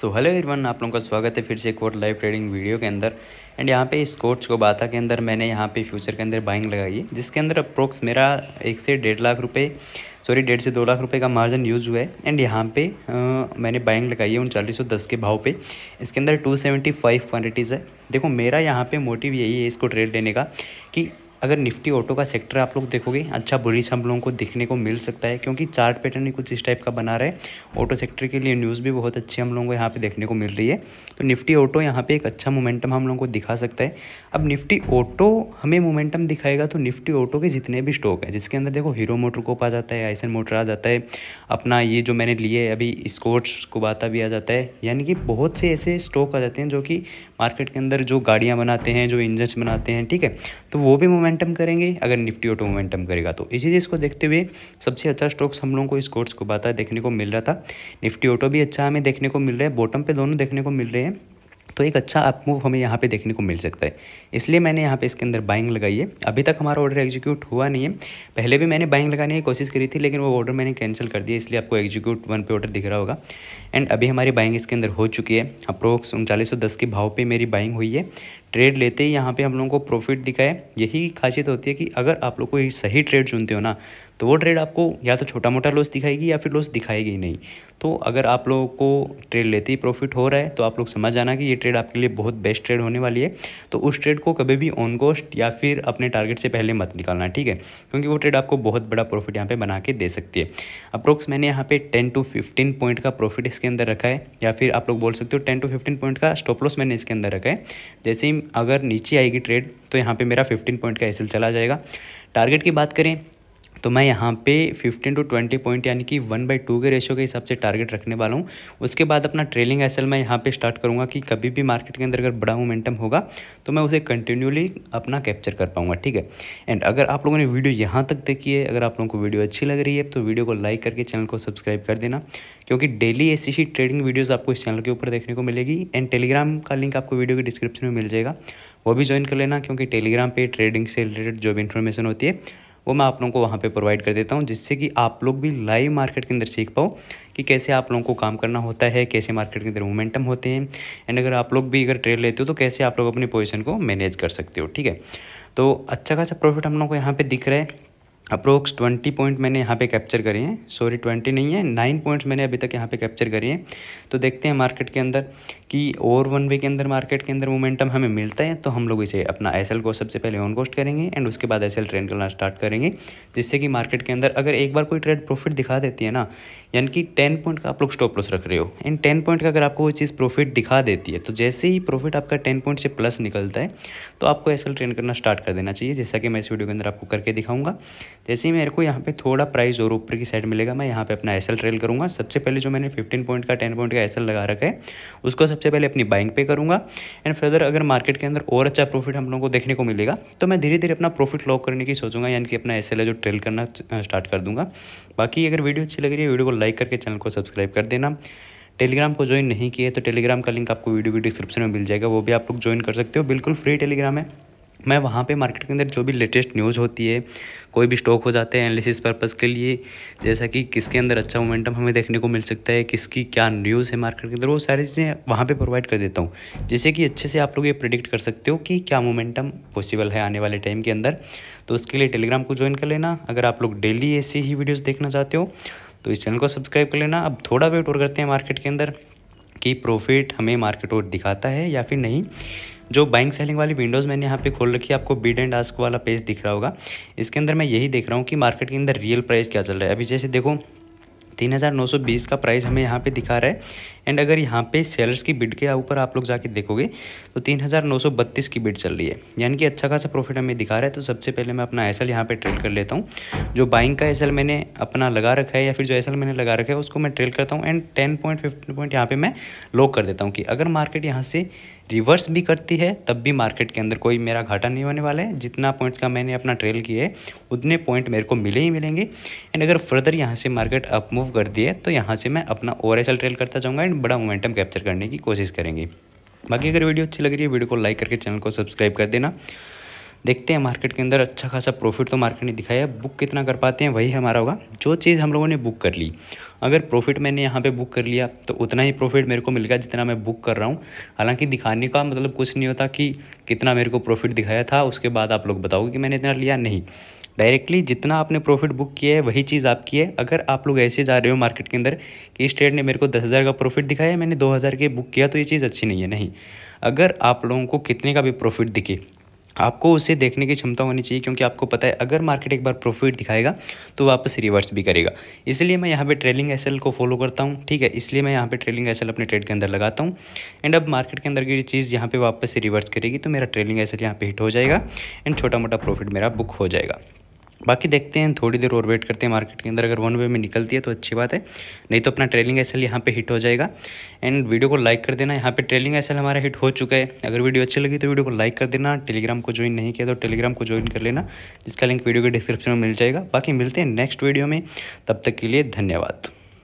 so hello everyone आप लोगों का स्वागत है फिर से एक और लाइव ट्रेडिंग वीडियो के अंदर एंड यहाँ पे इस कोर्ट्स को बाता के अंदर मैंने यहाँ पे फ्यूचर के अंदर बाइंग लगाई है जिसके अंदर अप्रोक्स मेरा एक से डेढ़ लाख रुपए सॉरी डेढ़ से दो लाख रुपए का मार्जिन यूज़ हुआ है एंड यहाँ पे आ, मैंने बाइंग लगाई है उनचालीस सौ दस के भाव पे इसके अंदर टू सेवेंटी फाइव क्वान्टिटीज़ है देखो मेरा यहाँ पे मोटिव यही है इसको ट्रेड लेने का कि अगर निफ्टी ऑटो का सेक्टर आप लोग देखोगे अच्छा बुरी हम लोगों को देखने को मिल सकता है क्योंकि चार्ट पैटर्न ही कुछ इस टाइप का बना रहा है ऑटो सेक्टर के लिए न्यूज़ भी बहुत अच्छी हम लोगों को यहाँ पे देखने को मिल रही है तो निफ्टी ऑटो यहाँ पे एक अच्छा मोमेंटम हम लोगों को दिखा सकता है अब निफ्टी ऑटो हमें मोमेंटम दिखाएगा तो निफ्टी ऑटो के जितने भी स्टॉक हैं जिसके अंदर देखो हीरो मोटर कोप आ जाता है आइसन मोटर आ जाता है अपना ये जो मैंने लिए अभी स्कोट्स कुबाता भी आ जाता है यानी कि बहुत से ऐसे स्टॉक आ जाते हैं जो कि मार्केट के अंदर जो गाड़ियाँ बनाते हैं जो इंजन्स बनाते हैं ठीक है तो वो भी मोमेंट मोमेंटम करेंगे अगर निफ्टी ऑटो मोमेंटम करेगा तो इसी चीज़ को देखते हुए सबसे अच्छा स्टॉक्स हम लोगों को इस कोर्स को बात देखने को मिल रहा था निफ्टी ऑटो भी अच्छा हमें देखने को मिल रहा है बॉटम पे दोनों देखने को मिल रहे हैं तो एक अच्छा अप मूव हमें यहाँ पे देखने को मिल सकता है इसलिए मैंने यहाँ पे इसके अंदर बाइंग लगाई है अभी तक हमारा ऑर्डर एग्जीक्यूट हुआ नहीं है पहले भी मैंने बाइंग लगाने की कोशिश करी थी लेकिन वो ऑर्डर मैंने कैंसिल कर दिया इसलिए आपको एग्जीक्यूट वन पे ऑर्डर दिख रहा होगा एंड अभी हमारी बाइंग इसके अंदर हो चुकी है अप्रोक्स उनचालीस के भाव पर मेरी बाइंग हुई है ट्रेड लेते ही यहाँ पे हम लोगों को प्रॉफिट दिखाए यही खासियत होती है कि अगर आप लोग को सही ट्रेड चुनते हो ना तो वो ट्रेड आपको या तो छोटा मोटा लॉस दिखाएगी या फिर लॉस दिखाएगी नहीं तो अगर आप लोगों को ट्रेड लेते ही प्रॉफिट हो रहा है तो आप लोग समझ जाना कि ये ट्रेड आपके लिए बहुत बेस्ट ट्रेड होने वाली है तो उस ट्रेड को कभी भी ऑन कॉस्ट या फिर अपने टारगेट से पहले मत निकालना ठीक है क्योंकि वो ट्रेड आपको बहुत बड़ा प्रॉफिट यहाँ पर बना के दे सकती है अप्रोक्स मैंने यहाँ पर टेन टू फिफ्टीन पॉइंट का प्रॉफिट इसके अंदर रखा है या फिर आप लोग बोल सकते हो टेन टू फिफ्टीन पॉइंट का स्टॉप लॉस मैंने इसके अंदर रखा है जैसे ही अगर नीचे आएगी ट्रेड तो यहाँ पर मेरा फिफ्टीन पॉइंट का एसल चला जाएगा टारगेट की बात करें तो मैं यहाँ पे 15 टू 20 पॉइंट यानी कि वन बाई टू के रेशो के हिसाब से टारगेट रखने वाला हूँ उसके बाद अपना ट्रेलिंग एसल मैं यहाँ पे स्टार्ट करूँगा कि कभी भी मार्केट के अंदर अगर बड़ा मोमेंटम होगा तो मैं उसे कंटिन्यूली अपना कैप्चर कर पाऊँगा ठीक है एंड अगर आप लोगों ने वीडियो यहाँ तक देखी है अगर आप लोगों को वीडियो अच्छी लग रही है तो वीडियो को लाइक करके चैनल को सब्सक्राइब कर देना क्योंकि डेली ऐसी ही ट्रेडिंग वीडियोज़ आपको इस चैनल के ऊपर देखने को मिलेगी एंड टेलीग्राम का लिंक आपको वीडियो के डिस्क्रिप्शन में मिल जाएगा वो भी ज्वाइन कर लेना क्योंकि टेलीग्राम पे ट्रेडिंग से रिलेटेड जो भी इन्फॉर्मेशन होती है वो मैं आप लोगों को वहाँ पे प्रोवाइड कर देता हूँ जिससे कि आप लोग भी लाइव मार्केट के अंदर सीख पाओ कि कैसे आप लोगों को काम करना होता है कैसे मार्केट के अंदर मोमेंटम होते हैं एंड अगर आप लोग भी अगर ट्रेड लेते हो तो कैसे आप लोग अपनी पोजिशन को मैनेज कर सकते हो ठीक है तो अच्छा खासा प्रॉफिट हम लोग को यहाँ पर दिख रहा है अप्रोक्स ट्वेंटी पॉइंट मैंने यहाँ पे कैप्चर करे हैं सॉरी ट्वेंटी नहीं है नाइन पॉइंट्स मैंने अभी तक यहाँ पे कैप्चर करे हैं तो देखते हैं मार्केट के अंदर कि और वन वे के अंदर मार्केट के अंदर मोमेंटम हमें मिलता है तो हम लोग इसे अपना एस को सबसे पहले ऑन कोस्ट करेंगे एंड उसके बाद एस ट्रेंड करना स्टार्ट करेंगे जिससे कि मार्केट के अंदर अगर एक बार कोई ट्रेड प्रॉफिट दिखा देती है ना यानी कि टेन पॉइंट का आप लोग स्टॉप लॉस रख रहे हो एंड टेन पॉइंट का अगर आपको वो चीज़ प्रॉफिट दिखा देती है तो जैसे ही प्रॉफिट आपका टेन पॉइंट से प्लस निकलता है तो आपको एस ट्रेंड करना स्टार्ट कर देना चाहिए जैसा कि मैं इस वीडियो के अंदर आपको करके दिखाऊंगा जैसे ही मेरे को यहाँ पे थोड़ा प्राइस और ऊपर की साइड मिलेगा मैं यहाँ पे अपना एस ट्रेल करूँगा सबसे पहले जो मैंने फिफ्टीन पॉइंट का टेन पॉइंट का एस लगा रखा है उसको सबसे पहले अपनी बाइंग पे करूँगा एंड फर्दर अगर मार्केट के अंदर और अच्छा प्रॉफिट हम लोगों को देखने को मिलेगा तो मैं धीरे धीरे अपना प्रॉफिट लॉक करने की सोचूंगा यानी कि अपना एस जो ट्रेल करना स्टार्ट कर दूँगा बाकी अगर वीडियो अच्छी लग रही है वीडियो को लाइक करके चैनल को सब्सक्राइब कर देना टेलीग्राम को ज्वाइन नहीं किया तो टेलीग्राम का लिंक आपको वीडियो की डिस्क्रिप्शन में मिल जाएगा वो भी आप लोग ज्वाइन कर सकते हो बिल्कुल फ्री टेलीग्राम है मैं वहाँ पे मार्केट के अंदर जो भी लेटेस्ट न्यूज़ होती है कोई भी स्टॉक हो जाते हैं एनालिसिस पर्पज़ के लिए जैसा कि किसके अंदर अच्छा मोमेंटम हमें देखने को मिल सकता है किसकी क्या न्यूज़ है मार्केट के अंदर वो सारी चीज़ें वहाँ पे प्रोवाइड कर देता हूँ जैसे कि अच्छे से आप लोग ये प्रिडिक्ट कर सकते हो कि क्या मोमेंटम पॉसिबल है आने वाले टाइम के अंदर तो उसके लिए टेलीग्राम को ज्वाइन कर लेना अगर आप लोग डेली ऐसी ही वीडियोज़ देखना चाहते हो तो इस चैनल को सब्सक्राइब कर लेना अब थोड़ा वेट और करते हैं मार्केट के अंदर कि प्रॉफिट हमें मार्केट और दिखाता है या फिर नहीं जो बाइंग सेलिंग वाली विंडोज़ मैंने यहाँ पे खोल रखी है आपको बीड एंड आस्क वाला पेज दिख रहा होगा इसके अंदर मैं यही देख रहा हूँ कि मार्केट के अंदर रियल प्राइस क्या चल रहा है अभी जैसे देखो तीन हज़ार नौ सौ बीस का प्राइस हमें यहाँ पे दिखा रहा है एंड अगर यहाँ पे सेलर्स की बिड के ऊपर आप लोग जाके देखोगे तो तीन हज़ार नौ सौ बत्तीस की बिड चल रही है यानी कि अच्छा खासा प्रॉफिट हमें दिखा रहा है तो सबसे पहले मैं अपना एस एल यहाँ पर ट्रेड कर लेता हूँ जो बाइंग का एस मैंने अपना लगा रखा है या फिर जो एस मैंने लगा रखा है उसको मैं ट्रेड करता हूँ and ten point fifteen point यहाँ पर मैं लॉक कर देता हूँ कि अगर मार्केट यहाँ से रिवर्स भी करती है तब भी मार्केट के अंदर कोई मेरा घाटा नहीं होने वाला है जितना पॉइंट्स का मैंने अपना ट्रेल किया है उतने पॉइंट मेरे को मिले ही मिलेंगे एंड अगर फर्दर यहाँ से मार्केट अप मूव कर दिए तो यहाँ से मैं अपना ओवर एस ट्रेल करता जाऊँगा एंड बड़ा मोमेंटम कैप्चर करने की कोशिश करेंगे बाकी अगर वीडियो अच्छी लग रही है वीडियो को लाइक करके चैनल को सब्सक्राइब कर देना देखते हैं मार्केट के अंदर अच्छा खासा प्रॉफिट तो मार्केट ने दिखाया बुक कितना कर पाते हैं वही हमारा होगा जो चीज़ हम लोगों ने बुक कर ली अगर प्रॉफिट मैंने यहाँ पे बुक कर लिया तो उतना ही प्रॉफिट मेरे को मिल गया जितना मैं बुक कर रहा हूँ हालांकि दिखाने का मतलब कुछ नहीं होता कि कितना मेरे को प्रॉफिट दिखाया था उसके बाद आप लोग बताओगे कि मैंने इतना लिया नहीं डायरेक्टली जितना आपने प्रॉफिट बुक किया है वही चीज़ आपकी है अगर आप लोग ऐसे जा रहे हो मार्केट के अंदर कि इस ट्रेड ने मेरे को दस हज़ार का प्रॉफिट दिखाया मैंने दो हज़ार के बुक किया तो ये चीज़ अच्छी नहीं है नहीं अगर आप लोगों को कितने का भी प्रॉफिट दिखे आपको उसे देखने की क्षमता होनी चाहिए क्योंकि आपको पता है अगर मार्केट एक बार प्रॉफिट दिखाएगा तो वापस रिवर्स भी करेगा इसलिए मैं यहाँ पे ट्रेलिंग एस को फॉलो करता हूँ ठीक है इसलिए मैं यहाँ पे ट्रेलिंग एस अपने ट्रेड के अंदर लगाता हूँ एंड अब मार्केट के अंदर की चीज़ यहाँ पर वापस रिवर्स करेगी तो मेरा ट्रेलिंग एस यहाँ पर हिट हो जाएगा एंड छोटा मोटा प्रॉफिट मेरा बुक हो जाएगा बाकी देखते हैं थोड़ी देर और वेट करते हैं मार्केट के अंदर अगर वन वे में निकलती है तो अच्छी बात है नहीं तो अपना ट्रेलिंग एस यहाँ पे हिट हो जाएगा एंड वीडियो को लाइक कर देना यहाँ पे ट्रेलिंग एस हमारा हिट हो चुका है अगर वीडियो अच्छी लगी तो वीडियो को लाइक कर देना टेलीग्राम को ज्वाइन नहीं किया तो टेलीग्राम को ज्वाइन कर लेना जिसका लिंक वीडियो के डिस्क्रिप्शन में मिल जाएगा बाकी मिलते हैं नेक्स्ट वीडियो में तब तक के लिए धन्यवाद